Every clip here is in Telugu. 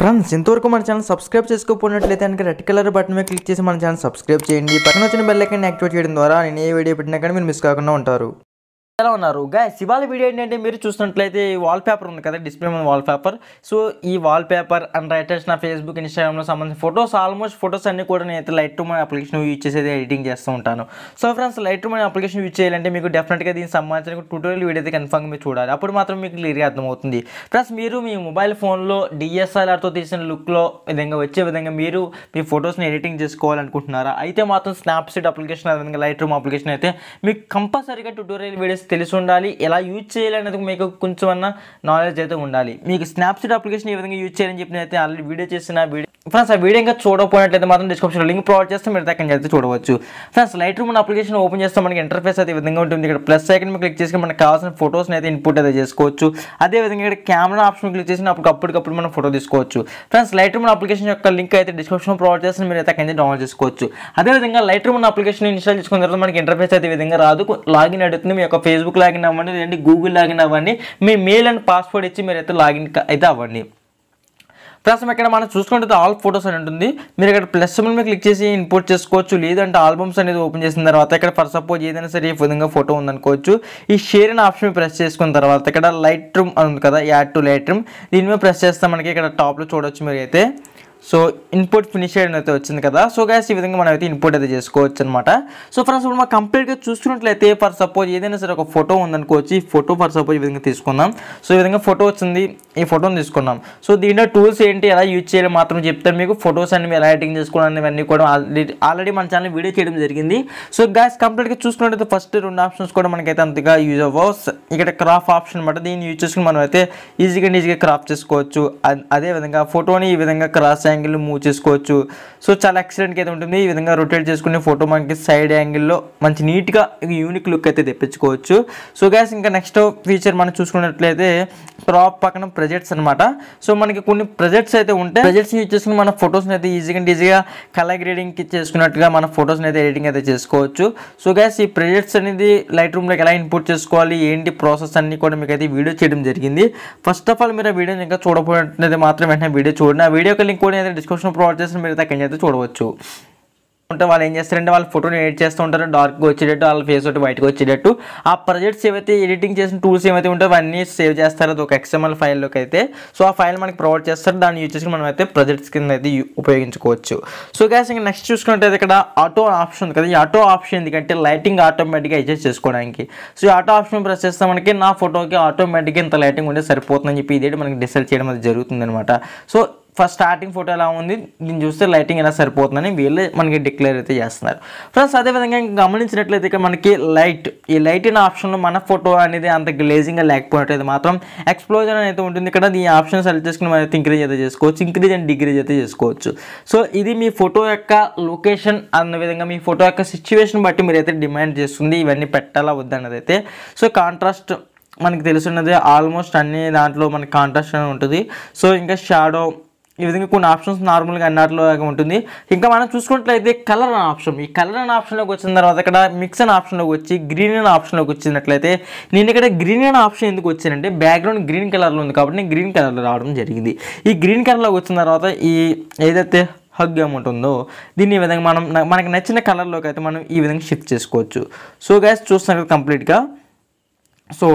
ఫ్రెండ్స్ ఇంతవరకు మన ఛానల్ సబ్స్క్రైబ్ చేసుకోపోయినట్లయితే కనుక రెడ్ కలర్ బటన్ మీద క్లిక్ చేసి మన ఛానల్ సబ్స్క్రైబ్ చేయండి పక్కన వచ్చిన బెల్ యాక్టివేట్ చేయడం ద్వారా నేను ఏ వీడియో పెట్టినా కానీ మీరు మిస్ కాకుండా ఉంటారు ఎలా ఉన్నారు గాయస్ ఇవాళ వీడియో ఏంటంటే మీరు చూసినట్లయితే ఈ వాల్ పేపర్ ఉంది కదా డిస్ప్లే మన వాల్ పేపర్ సో ఈ వాల్ పేపర్ అండ్ రైటర్స్ నా ఫేస్బుక్ ఇన్స్టాగ్రామ్లో సంబంధించిన ఫొటోస్ ఆల్మోస్ట్ ఫొటోస్ అన్నీ కూడా నేను అయితే లైట్ రూమ్ అనే అప్లికేషన్ యూజ్ చేసేది ఎడిటింగ్ చేస్తూ ఉంటాను so friends Lightroom application use చేయాలంటే మీకు డెఫినెట్గా దీనికి సంబంధించిన ట్యూటోరియల్ వీడియో అయితే కన్ఫర్మ్ మీరు చూడాలి అప్పుడు మాత్రం మీకు క్లియర్గా అర్థమవుతుంది ఫ్రెండ్స్ మీరు మీ మొబైల్ ఫోన్లో డిఎస్ఆర్ఆర్తో తీసిన లుక్లో విధంగా వచ్చే విధంగా మీరు మీ ఫొటోస్ని ఎడిటింగ్ చేసుకోవాలనుకుంటున్నారా అయితే మాత్రం స్నాప్సీట్ అప్లికేషన్ విధంగా లైట్ రూమ్ అప్లికేషన్ అయితే మీకు కంపల్సరీగా ట్యూటోరియల్ వీడియోస్ తెలిసి ఉండాలి ఎలా యూజ్ చేయాలి అనేది మీకు కొంచెం అన్న నాలెడ్జ్ అయితే ఉండాలి మీకు స్నాప్సీట్ అప్లికేషన్ ఏ విధంగా యూజ్ చేయాలని చెప్పి అయితే ఆల్రెడీ వీడియో చేసిన వీడియో ఫ్రెండ్స్ ఆ వీడియో ఇంకా చూడకపోయినట్లయితే మాత్రం డిస్క్రిప్షన్లో లింక్ ప్రొవైడ్ చేస్తే మీరు దగ్గర అయితే చూడవచ్చు friends Lightroom application open చేస్తే మనకి ఇంటర్ఫేస్ అయితే విధంగా ఉంటుంది ఇక్కడ ప్లస్ సెకండ్ క్లిక్ చేసి మనకు కావాల్సిన ఫోటోస్ని అయితే ఇన్పుట్ అయితే చేసుకోవచ్చు అదేవిధంగా ఇక్కడ కెమెరా ఆప్షన్ క్లిక్ చేసి అప్పటికప్పుడు మనం ఫోటో తీసుకోవచ్చు ఫ్రెండ్స్ లైట్ రూమ్ అప్లికేషన్ యొక్క లింక్ అయితే డిస్క్రిప్షన్ ప్రొవైడ్ చేస్తే మీరు అయితే అక్కడ డౌన్లోడ్ చేసుకోవచ్చు అదేవిధంగా లైట్ రూమ్ అప్లికేషన్ ఇన్స్టాల్ చేసుకున్న తర్వాత మనకి ఇంటర్ఫేస్ అయితే విధంగా రాదు లాగిన్ అడుగుతుంది మీ యొక్క ఫేస్బుక్ లాగిన్ అవ్వండి లేదంటే గూగుల్ లాగిన్ అవ్వండి మీ మెయిల్ అండ్ పాస్వర్డ్ ఇచ్చి మీరు అయితే లాగిన్ అయితే అవ్వండి ప్రస్తుతం ఇక్కడ మనం చూసుకుంటే ఆల్ ఫొటోస్ అని ఉంటుంది మీరు ఇక్కడ ప్లస్ మీద క్లిక్ చేసి ఇంపోర్ట్ చేసుకోవచ్చు లేదంటే ఆల్బమ్స్ అనేది ఓపెన్ చేసిన తర్వాత ఇక్కడ ఫర్ సపోజ్ ఏదైనా సరే విధంగా ఫోటో ఉందనుకోవచ్చు ఈ షేర్ అనే ఆప్షన్ ప్రెస్ చేసుకున్న తర్వాత ఇక్కడ లైట్ రూమ్ అని ఉంది కదా యాడ్ టు లైట్ రూమ్ దీని మీద ప్రెస్ చేస్తే మనకి ఇక్కడ టాప్లో చూడవచ్చు మీరు అయితే సో ఇన్పుట్ ఫినిష్ అయ్యడం అయితే వచ్చింది కదా సో గ్యాస్ ఈ విధంగా మనం అయితే ఇన్పుట్ అయితే చేసుకోవచ్చు అనమాట సో ఫ్రెండ్స్ ఇప్పుడు మనం కంప్లీట్గా చూసుకున్నట్లయితే ఫర్ సపోజ్ ఏదైనా సరే ఒక ఫోటో ఉందనుకోవచ్చు ఈ ఫోటో ఫర్ సపోజ్ ఈ విధంగా తీసుకుందాం సో ఈ విధంగా ఫోటో వచ్చింది ఈ ఫోటోని తీసుకున్నాం సో దీంట్లో టూల్స్ ఏంటి ఎలా యూజ్ చేయాలి మాత్రం చెప్తాను మీకు ఫోటోస్ అన్ని ఎలా ఎడిటింగ్ చేసుకోవడం ఇవన్నీ కూడా ఆల్రెడీ ఆల్రెడీ మన ఛానల్ వీడియో చేయడం జరిగింది సో గ్యాస్ కంప్లీట్గా చూసుకున్నట్లయితే ఫస్ట్ రెండు ఆప్షన్స్ కూడా మనకైతే అంతగా యూజ్ అవ్వవు ఇక్కడ క్రాఫ్ ఆప్షన్ అనమాట దీన్ని యూజ్ చేసుకుని మనం అయితే ఈజీగా ఈజీగా క్రాఫ్ట్ చేసుకోవచ్చు అదేవిధంగా ఫోటోని ఈ విధంగా క్రాస్ యాంగిల్ మూవ్ చేసుకోవచ్చు సో చాలా ఎక్సలెంట్ అయితే ఉంటుంది ఈ విధంగా రొటేట్ చేసుకునే ఫోటో మనకి సైడ్ యాంగిల్లో మంచి నీట్గా యూనిక్ లుక్ అయితే తెప్పించుకోవచ్చు సో గ్యాస్ ఇంకా నెక్స్ట్ ఫీచర్ మనం చూసుకున్నట్లయితే ప్రాప్ పక్కన ప్రజెక్ట్స్ అనమాట సో మనకి కొన్ని ప్రజెక్ట్స్ అయితే ఉంటాయి ప్రజెక్ట్స్ యూజ్ చేసుకుని మన ఫొటోస్ని అయితే ఈజీగా ఈజీగా కలర్ గ్రేడింగ్ చేసుకున్నట్టుగా మన ఫొటోస్ని అయితే ఎడిటింగ్ అయితే చేసుకోవచ్చు సో గ్యాస్ ఈ ప్రజెక్ట్స్ అనేది లైట్ రూమ్లోకి ఎలా ఇన్పుట్ చేసుకోవాలి ఏంటి ప్రాసెస్ అన్ని కూడా మీకు అయితే వీడియో చేయడం జరిగింది ఫస్ట్ ఆఫ్ ఆల్ మీరు ఆ వీడియోని ఇంకా చూడబోయినట్లయితే మాత్రం వెంటనే వీడియో చూడండి ఆ వీడియో లింక్ కూడా నేనైతే డిస్క్రిప్షన్ ప్రొవైడ్ చేసిన మీరు అయితే అయితే చూడవచ్చు ఉంటే వాళ్ళు ఏం చేస్తారంటే వాళ్ళ ఫోటోని ఎడిట్ చేస్తూ ఉంటారు డార్క్గా వచ్చేటట్టు వాళ్ళ ఫేస్ ఒకటి బయటకు వచ్చేటట్టు ఆ ప్రొజెక్ట్స్ ఏవైతే ఎడిటింగ్ చేసిన టూల్స్ ఏవైతే ఉంటాయో అవన్నీ సేవ్ చేస్తారు అది ఒక ఎక్స్ఎంఎల్ ఫైల్లోకి అయితే సో ఆ ఫైల్ మనకి ప్రొవైడ్ చేస్తారు దాన్ని యూజ్ చేసి మనం అయితే ప్రొజెక్ట్స్ కింద అయితే ఉపయోగించుకోవచ్చు సో గ్యాస్ ఇంకా నెక్స్ట్ చూసుకుంటే ఇక్కడ ఆటో ఆప్షన్ ఉంది కదా ఈ ఆటో ఆప్షన్ ఎందుకంటే లైటింగ్ ఆటోమేటిక్గా అడ్జస్ట్ చేసుకోవడానికి సో ఈ ఆటో ఆప్షన్ ప్రెస్ చేస్తే మనకి నా ఫోటోకి ఆటోమేటిక్గా ఇంత లైటింగ్ ఉంటే సరిపోతుందని చెప్పి ఇదే మనకి డిసైడ్ చేయడం అది జరుగుతుందనమాట సో ఫస్ట్ స్టార్టింగ్ ఫోటో ఎలా ఉంది దీన్ని చూస్తే లైటింగ్ ఎలా సరిపోతుందని వీళ్ళే మనకి డిక్లేర్ అయితే చేస్తున్నారు ఫ్రెండ్స్ అదేవిధంగా గమనించినట్లయితే ఇక్కడ మనకి లైట్ ఈ లైట్ అయిన ఆప్షన్లో మన ఫోటో అనేది అంత గ్లేజింగ్గా లేకపోయినట్లయితే మాత్రం ఎక్స్ప్లోజర్ అనేది ఉంటుంది ఇక్కడ ఈ ఆప్షన్ సెలెక్ట్ చేసుకుని మనం ఇంక్రీజ్ అయితే చేసుకోవచ్చు ఇంక్రీజ్ అండ్ డిగ్రీజ్ అయితే చేసుకోవచ్చు సో ఇది మీ ఫోటో యొక్క లొకేషన్ అన్న విధంగా మీ ఫోటో యొక్క సిచ్యువేషన్ బట్టి మీరైతే డిమాండ్ చేస్తుంది ఇవన్నీ పెట్టాలా వద్దన్నది అయితే సో కాంట్రాస్ట్ మనకి తెలుసున్నది ఆల్మోస్ట్ అన్ని దాంట్లో మనకి కాంట్రాస్ట్ అనేది ఉంటుంది సో ఇంకా షాడో ఈ విధంగా కొన్ని ఆప్షన్స్ నార్మల్గా ఎన్ఆర్లో ఉంటుంది ఇంకా మనం చూసుకున్నట్లయితే కలర్ అనే ఆప్షన్ ఈ కలర్ అనే ఆప్షన్లోకి వచ్చిన తర్వాత ఇక్కడ మిక్స్ అనే ఆప్షన్లోకి వచ్చి గ్రీన్ అనే ఆప్షన్లోకి వచ్చినట్లయితే నేను ఇక్కడ గ్రీన్ అనే ఆప్షన్ ఎందుకు వచ్చానంటే బ్యాక్గ్రౌండ్ గ్రీన్ కలర్లో ఉంది కాబట్టి నేను గ్రీన్ కలర్లో రావడం జరిగింది ఈ గ్రీన్ కలర్లోకి వచ్చిన తర్వాత ఈ ఏదైతే హగ్ ఏముంటుందో దీన్ని ఈ విధంగా మనం మనకి నచ్చిన కలర్లోకి అయితే మనం ఈ విధంగా షిఫ్ట్ చేసుకోవచ్చు సో గ్యాస్ కదా కంప్లీట్గా సో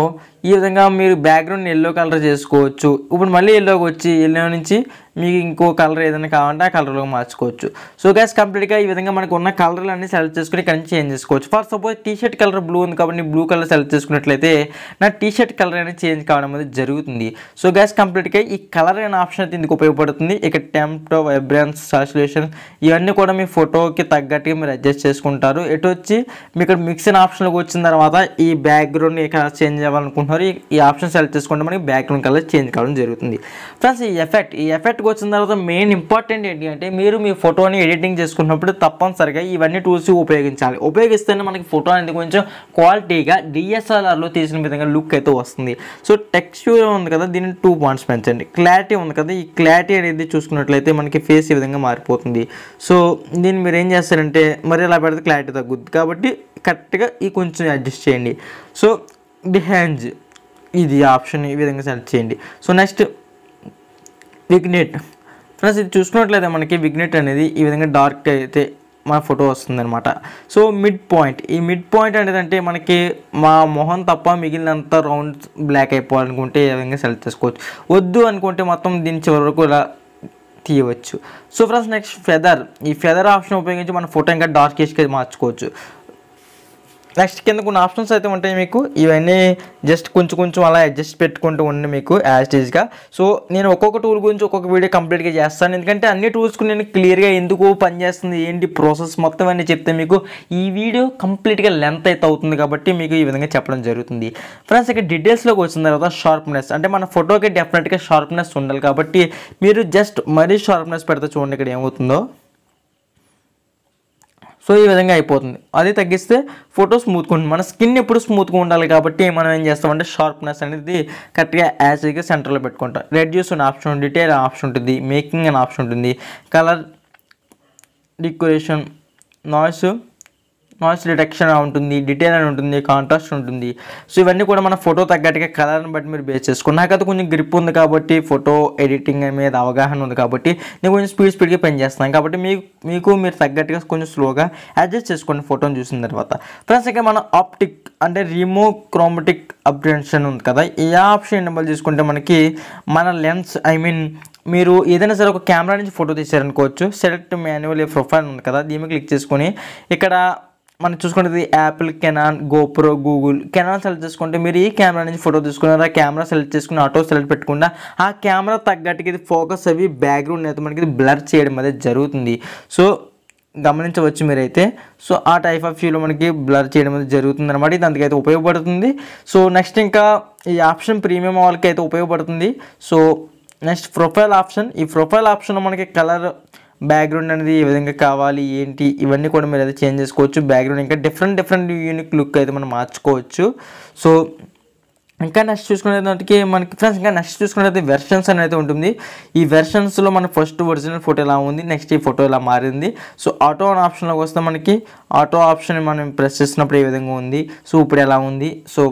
ఈ విధంగా మీరు బ్యాక్గ్రౌండ్ ఎల్లో కలర్ చేసుకోవచ్చు ఇప్పుడు మళ్ళీ ఎల్లోకి వచ్చి ఎల్లో నుంచి మీకు ఇంకో కలర్ ఏదైనా కావాలంటే ఆ కలర్లో మార్చుకోవచ్చు సో గ్యాస్ కంప్లీట్గా ఈ విధంగా మనకు ఉన్న కలర్లు అన్ని సెలెక్ట్ చేసుకుని ఇక్కడ నుంచి చేంజ్ చేసుకోవచ్చు for suppose T shirt colour blue ఉంది కాబట్టి బ్లూ కలర్ సెలెక్ట్ చేసుకున్నట్లయితే నా టీ షర్ట్ కలర్ అనేది చేంజ్ కావడం అనేది జరుగుతుంది సో గ్యాస్ కంప్లీట్గా ఈ కలర్ అనే ఆప్షన్ అయితే ఇందుకు ఉపయోగపడుతుంది ఇక టెంప్టో వైబ్రాన్స్ సాచులేషన్ ఇవన్నీ కూడా మీ ఫోటోకి తగ్గట్టుగా మీరు అడ్జస్ట్ చేసుకుంటారు ఎటు వచ్చి మీకు మిక్సింగ్ ఆప్షన్లోకి వచ్చిన తర్వాత ఈ బ్యాక్గ్రౌండ్ కలర్ చేంజ్ చేయాలనుకుంటున్నారు ఈ ఆప్షన్ సెలెక్ట్ చేసుకుంటే మనకి బ్యాక్గ్రౌండ్ కలర్ చేంజ్ కావడం జరుగుతుంది ఫ్రెండ్స్ ఈ ఎఫెక్ట్ ఈ ఎఫెక్ట్ టాపిక్ వచ్చిన తర్వాత మెయిన్ ఇంపార్టెంట్ ఏంటి అంటే మీరు మీ ఫోటోని ఎడిటింగ్ చేసుకున్నప్పుడు తప్పనిసరిగా ఇవన్నీ టూల్స్ ఉపయోగించాలి ఉపయోగిస్తేనే మనకి ఫోటో అనేది కొంచెం క్వాలిటీగా డిఎస్ఎల్ఆర్లో తీసిన విధంగా లుక్ అయితే వస్తుంది సో టెక్స్చర్ ఉంది కదా దీన్ని టూ పాయింట్స్ పెంచండి క్లారిటీ ఉంది కదా ఈ క్లారిటీ అనేది చూసుకున్నట్లయితే మనకి ఫేస్ ఈ విధంగా మారిపోతుంది సో దీన్ని మీరు ఏం చేస్తారంటే మరి ఇలా పెడితే క్లారిటీ తగ్గుద్ది కాబట్టి కరెక్ట్గా ఈ కొంచెం అడ్జస్ట్ చేయండి సో బిహేంజ్ ఇది ఆప్షన్ ఈ విధంగా సెలెక్ట్ చేయండి సో నెక్స్ట్ విగ్నెట్ ఫ్రెండ్స్ ఇది చూసుకున్నట్లయితే మనకి విగ్నెట్ అనేది ఈ విధంగా డార్క్ అయితే మన ఫోటో వస్తుందన్నమాట సో మిడ్ పాయింట్ ఈ మిడ్ పాయింట్ అనేది అంటే మనకి మా మొహం తప్ప మిగిలినంత రౌండ్ బ్లాక్ అయిపోవాలనుకుంటే ఈ విధంగా సెలెక్ట్ చేసుకోవచ్చు వద్దు అనుకుంటే మొత్తం దీని చివరి వరకు ఇలా తీయవచ్చు సో ఫ్రెండ్స్ నెక్స్ట్ ఫెదర్ ఈ ఫెదర్ ఆప్షన్ ఉపయోగించి మన ఫోటో ఇంకా డార్క్ ఏజ్కి మార్చుకోవచ్చు నెక్స్ట్ కింద కొన్ని ఆప్షన్స్ అయితే ఉంటాయి మీకు ఇవన్నీ జస్ట్ కొంచెం కొంచెం అలా అడ్జస్ట్ పెట్టుకుంటూ ఉండి మీకు యాజ్ ఈజ్గా సో నేను ఒక్కొక్క టూల్ గురించి ఒక్కొక్క వీడియో కంప్లీట్గా చేస్తాను ఎందుకంటే అన్ని టూల్స్కి నేను క్లియర్గా ఎందుకు పనిచేస్తుంది ఏంటి ప్రాసెస్ మొత్తం అన్నీ చెప్తే మీకు ఈ వీడియో కంప్లీట్గా లెంత్ అయితే అవుతుంది కాబట్టి మీకు ఈ విధంగా చెప్పడం జరుగుతుంది ఫ్రెండ్స్ ఇక్కడ డీటెయిల్స్లోకి వచ్చిన తర్వాత షార్ప్నెస్ అంటే మన ఫోటోకి డెఫినెట్గా షార్ప్నెస్ ఉండాలి కాబట్టి మీరు జస్ట్ మరీ షార్ప్నెస్ పెడితే చూడండి ఇక్కడ ఏమవుతుందో సో ఈ విధంగా అయిపోతుంది అది తగ్గిస్తే ఫోటో స్మూత్గా ఉంటుంది మన స్కిన్ ఎప్పుడు స్మూత్గా ఉండాలి కాబట్టి మనం ఏం చేస్తామంటే షార్ప్నెస్ అనేది కరెక్ట్గా యాజీగా సెంటర్లో పెట్టుకుంటాం రెడ్యూస్ అనే ఆప్షన్ డిటైల్ ఆప్షన్ ఉంటుంది మేకింగ్ అనే ఆప్షన్ ఉంటుంది colour decoration noise noise detection ఉంటుంది డిటైల్ అని ఉంటుంది కాంట్రాస్ట్ ఉంటుంది సో ఇవన్నీ కూడా మన ఫోటో తగ్గట్టుగా కలర్ని బట్టి మీరు బేస్ చేసుకోండి నాకైతే కొంచెం గ్రిప్ ఉంది కాబట్టి ఫోటో ఎడిటింగ్ మీద అవగాహన ఉంది కాబట్టి నేను కొంచెం స్పీడ్ స్పీడ్గా పెంచేస్తాను కాబట్టి మీకు మీకు మీరు తగ్గట్టుగా కొంచెం స్లోగా అడ్జస్ట్ చేసుకోండి ఫోటోని చూసిన తర్వాత ఫ్రెండ్స్ ఇక మన ఆప్టిక్ అంటే రిమో క్రోమటిక్ అప్డేషన్ ఉంది కదా ఈ ఆప్షన్ ఎన్నబల్ చేసుకుంటే మనకి మన లెన్స్ ఐ మీన్ మీరు ఏదైనా సరే ఒక కెమెరా నుంచి ఫోటో తీసారనుకోవచ్చు సెలెక్ట్ మాన్యువల్ ప్రొఫైల్ ఉంది కదా దీన్ని క్లిక్ చేసుకొని ఇక్కడ మనం చూసుకుంటే Apple Canon GoPro Google Canon select చేసుకుంటే మీరు ఈ కెమెరా నుంచి ఫోటో తీసుకున్నారు ఆ కెమెరా సెలెక్ట్ చేసుకుని ఆటో సెలెక్ట్ పెట్టుకుండా ఆ కెమెరా తగ్గట్టుకి ఇది ఫోకస్ అవి బ్యాక్గ్రౌండ్ అయితే మనకి బ్లర్ చేయడం అనేది జరుగుతుంది సో గమనించవచ్చు మీరైతే సో ఆ టైప్ ఆఫ్ వ్యూలో మనకి బ్లర్ చేయడం అనేది జరుగుతుంది అనమాట ఇది అందుకైతే ఉపయోగపడుతుంది సో నెక్స్ట్ ఇంకా ఈ ఆప్షన్ ప్రీమియం వాళ్ళకి అయితే ఉపయోగపడుతుంది సో నెక్స్ట్ ప్రొఫైల్ ఆప్షన్ ఈ ప్రొఫైల్ ఆప్షన్ మనకి కలర్ బ్యాక్గ్రౌండ్ అనేది ఏ విధంగా కావాలి ఏంటి ఇవన్నీ కూడా మీరు అయితే చేంజ్ చేసుకోవచ్చు బ్యాక్గ్రౌండ్ ఇంకా డిఫరెంట్ డిఫరెంట్ యూనిక్ లుక్ అయితే మనం మార్చుకోవచ్చు సో ఇంకా నెక్స్ట్ చూసుకునేదానికి మనకి ఫ్రెండ్స్ ఇంకా నెక్స్ట్ చూసుకునేది వెర్షన్స్ అనేది ఉంటుంది ఈ వెర్షన్స్లో మన ఫస్ట్ ఒరిజినల్ ఫోటో ఎలా ఉంది నెక్స్ట్ ఈ ఫోటో ఎలా మారింది సో ఆటో ఆన్ ఆప్షన్లోకి వస్తే మనకి ఆటో ఆప్షన్ మనం ప్రెస్ చేసినప్పుడు ఏ విధంగా ఉంది సో ఇప్పుడు ఎలా ఉంది సో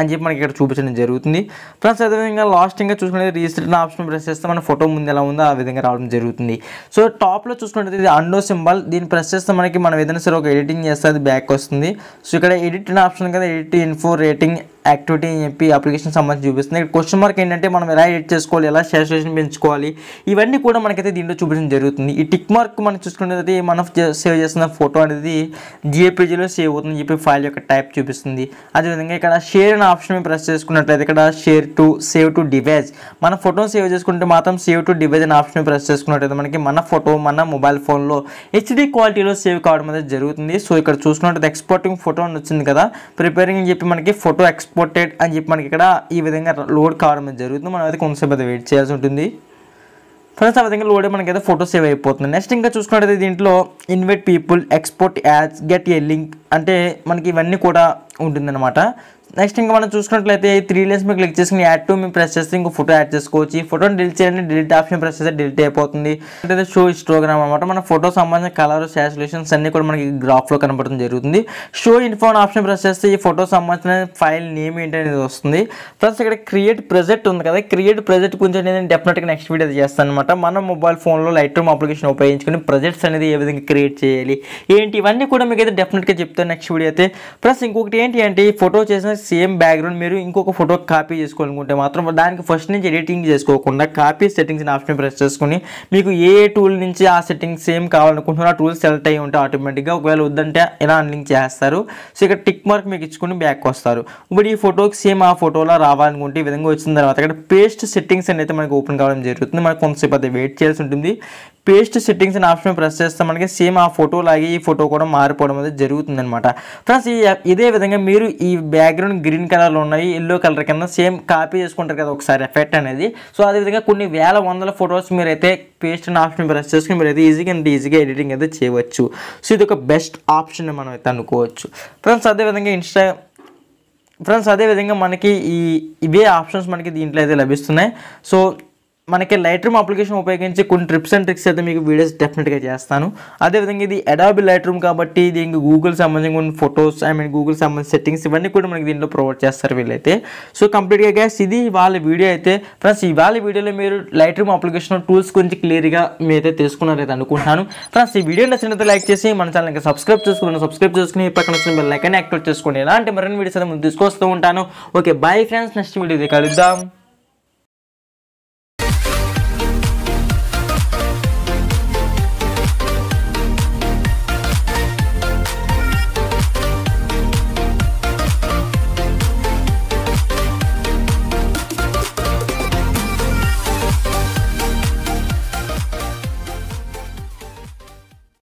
అని చెప్పి మనకి ఇక్కడ చూపించడం జరుగుతుంది ప్లస్ అదేవిధంగా లాస్ట్ ఇంకా చూసుకుంటే రీసెంట్ ఆప్షన్ ప్రెస్ చేస్తే మన ఫోటో ముందు ఎలా ఉందో ఆ విధంగా రావడం జరుగుతుంది సో టాప్లో చూసుకుంటే ఇది అండో సింబల్ దీన్ని ప్రెస్ చేస్తే మనకి మనం ఏదైనా సరే ఒక ఎడిటింగ్ చేస్తే అది బ్యాక్ వస్తుంది సో ఇక్కడ ఎడిట్ ఆప్షన్ కదా ఎడిట్ ఇన్ఫో రేటింగ్ యాక్టివిటీ అని చెప్పి అప్లికేషన్ సంబంధించి చూపిస్తుంది క్వశ్చన్ మార్క్ ఏంటంటే మనం ఎలా ఎడిట్ చేసుకోవాలి ఎలా సేషన్ పెంచుకోవాలి ఇవన్నీ కూడా మనకైతే దీంట్లో చూపించడం జరుగుతుంది ఈ టిక్ మార్క్ మనం చూసుకునేది మనం సేవ్ చేసిన ఫోటో అనేది జిఏపీజీలో సేవ్ అవుతుంది చెప్పి ఫైల్ యొక్క టైప్ చూపిస్తుంది అదేవిధంగా ఇక్కడ షేర్ అనే ఆప్షన్ ప్రెస్ చేసుకున్నట్లయితే ఇక్కడ share to save to device మన ఫోటో సేవ్ చేసుకుంటే మాత్రం సేవ్ టు డివైజ్ అనే ఆప్షన్ ప్రెస్ చేసుకున్నట్లయితే మనకి మన ఫోటో మన మొబైల్ ఫోన్లో హెచ్డి క్వాలిటీలో సేవ్ కావడం అనేది జరుగుతుంది సో ఇక్కడ చూసుకున్నట్లయితే ఎక్స్పోర్టింగ్ ఫోటో అని వచ్చింది కదా ప్రిపేరింగ్ అని చెప్పి మనకి ఫోటో ఎక్స్ పొట్టేట్ అని చెప్పి మనకి ఇక్కడ ఈ విధంగా లోడ్ కావడం జరుగుతుంది మనం అయితే కొంతసేపు అయితే వెయిట్ చేయాల్సి ఉంటుంది ఫ్రెండ్స్ ఆ విధంగా లోడే మనకైతే ఫోటో సేవ్ అయిపోతుంది నెక్స్ట్ ఇంకా చూసుకున్నట్టయితే దీంట్లో invite people export ads get a link అంటే మనకి ఇవన్నీ కూడా ఉంటుందన్నమాట నెక్స్ట్ ఇంకా మనం చూసుకున్నట్లయితే ఈ త్రీ లెన్స్ మీరు క్లిక్ చేసుకుని యాడ్ టూ మేము ప్రెస్ చేస్తే ఇంకో ఫోటో యాడ్ చేసుకోవచ్చు ఈ ఫోటోని డిలీట్ చేయండి డిలీట్ ఆప్షన్ ప్రెస్ చేస్తే డిలీట్ అయిపోతుంది అంటే షో ఇన్స్టోగ్రామ్ అనమాట మన ఫోటో సంబంధించిన కలర్ శాచులేషన్స్ అన్ని కూడా మనకి గ్రాఫ్లో కనపడడం జరుగుతుంది షో ఇన్ఫోన్ ఆప్షన్ ప్రెస్ చేస్తే ఈ ఫోటో సంబంధించిన ఫైల్ నేమ్ ఏంటి అనేది వస్తుంది ప్లస్ ఇక్కడ క్రియేట్ ప్రెజెక్ట్ ఉంది కదా క్రియేట్ ప్రెజెక్ట్ గురించి నేను డెఫినెట్గా నెక్స్ట్ వీడియో చేస్తాను అనమాట మన మొబైల్ ఫోన్లో లైట్ రూమ్ అప్లికేషన్ ఉపయోగించుకుని ప్రెజెక్ట్స్ అనేది ఏ విధంగా క్రియేట్ చేయాలి ఏంటి ఇవన్నీ కూడా మీకు అయితే డెఫినెట్గా చెప్తాను నెక్స్ట్ వీడియో అయితే ప్లస్ ఇంకొకటి ఏంటి అంటే ఈ ఫోటో చేసిన సేమ్ బ్యాక్గ్రౌండ్ మీరు ఇంకొక ఫోటో కాపీ చేసుకోవాలనుకుంటే మాత్రం దానికి ఫస్ట్ నుంచి ఎడిటింగ్ చేసుకోకుండా కాపీ సెట్టింగ్స్ని ఆప్షన్ ప్రెస్ చేసుకుని మీకు ఏ టూల్ నుంచి ఆ సెట్టింగ్స్ సేమ్ కావాలనుకుంటున్నారో ఆ టూల్స్ సెలెక్ట్ అయ్యి ఉంటే ఆటోమేటిక్గా ఒకవేళ వద్దంటే ఇలా అన్లింక్ చేస్తారు సో ఇక్కడ టిక్ మార్క్ మీకు ఇచ్చుకుని బ్యాక్ వస్తారు ఇప్పుడు ఈ ఫోటోకి సేమ్ ఆ ఫోటోలో రావాలనుకుంటే ఈ విధంగా వచ్చిన తర్వాత ఇక్కడ పేస్ట్ సెట్టింగ్స్ అనేది మనకు ఓపెన్ కావడం జరుగుతుంది మనకు కొంతసేపు అది వెయిట్ చేయాల్సి ఉంటుంది పేస్ట్ సెట్టింగ్స్ అనే ఆప్షన్ ప్రెస్ చేస్తే మనకి సేమ్ ఆ ఫోటో లాగే ఈ ఫోటో కూడా మారిపోవడం అనేది జరుగుతుందనమాట ఫ్రెండ్స్ ఈ ఇదే విధంగా మీరు ఈ బ్యాక్గ్రౌండ్ గ్రీన్ కలర్లో ఉన్నాయి ఎల్లో కలర్ కింద సేమ్ కాపీ చేసుకుంటారు కదా ఒకసారి ఎఫెక్ట్ అనేది సో అదేవిధంగా కొన్ని వేల వందల ఫొటోస్ మీరైతే పేస్ట్ అనే ఆప్షన్ ప్రెస్ చేసుకుని మీరు అయితే ఈజీగా అండ్ ఈజీగా ఎడిటింగ్ అయితే చేయవచ్చు సో ఇది ఒక బెస్ట్ ఆప్షన్ మనం అయితే అనుకోవచ్చు ఫ్రెండ్స్ అదేవిధంగా ఇన్స్టా ఫ్రెండ్స్ అదేవిధంగా మనకి ఈ ఇవే ఆప్షన్స్ మనకి దీంట్లో అయితే లభిస్తున్నాయి సో మనకి లైట్ రూమ్ అప్లికేషన్ ఉపయోగించి కొన్ని ట్రిప్స్ అండ్ ట్రిక్స్ అయితే మీకు వీడియోస్ డెఫినెట్గా చేస్తాను అదేవిధంగా ఇది అడాబి లైట్ రూమ్ కాబట్టి దీనికి గూగుల్ సంబంధించిన కొన్ని ఫొటోస్ ఐ మీన్ గూగుల్ సంబంధించిన సెట్టింగ్స్ ఇవన్నీ కూడా మనకి దీంట్లో ప్రొవైడ్ చేస్తారు వీళ్ళైతే సో కంప్లీట్గా గ్యాస్ ఇది వాళ్ళ వీడియో అయితే ఫ్రెండ్స్ ఇవాళ వీడియోలో మీరు లైట్ రూమ్ అప్లికేషన్ టూల్స్ గురించి క్లియర్గా మీరైతే తెలుసుకున్నారైతే అనుకుంటున్నాను ఫ్రెండ్స్ ఈ వీడియో నచ్చినట్టు లైక్ చేసి మన ఇంకా సబ్స్క్రైబ్ చేసుకున్నాను సబ్స్క్రైబ్ చేసుకుని పక్కన వచ్చిన బెల్ లైక్ అని యాక్టివేట్ చేసుకోండి ఎలాంటి మరిన్ని వీడియోస్ అయితే ముందు తీసుకొస్తూ ఉంటాను okay bye friends next video కలుద్దాం